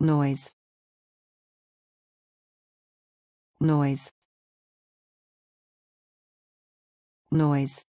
noise noise noise